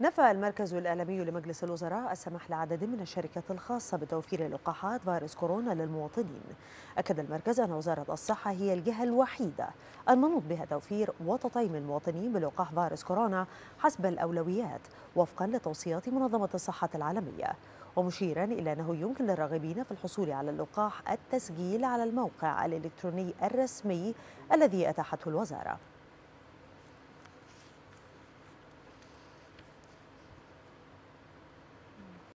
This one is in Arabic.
نفى المركز الإعلامي لمجلس الوزراء السماح لعدد من الشركات الخاصة بتوفير لقاحات فيروس كورونا للمواطنين أكد المركز أن وزارة الصحة هي الجهة الوحيدة المنوط بها توفير وتطعيم المواطنين بلقاح فيروس كورونا حسب الأولويات وفقا لتوصيات منظمة الصحة العالمية ومشيرا إلى أنه يمكن للراغبين في الحصول على اللقاح التسجيل على الموقع الإلكتروني الرسمي الذي أتاحته الوزارة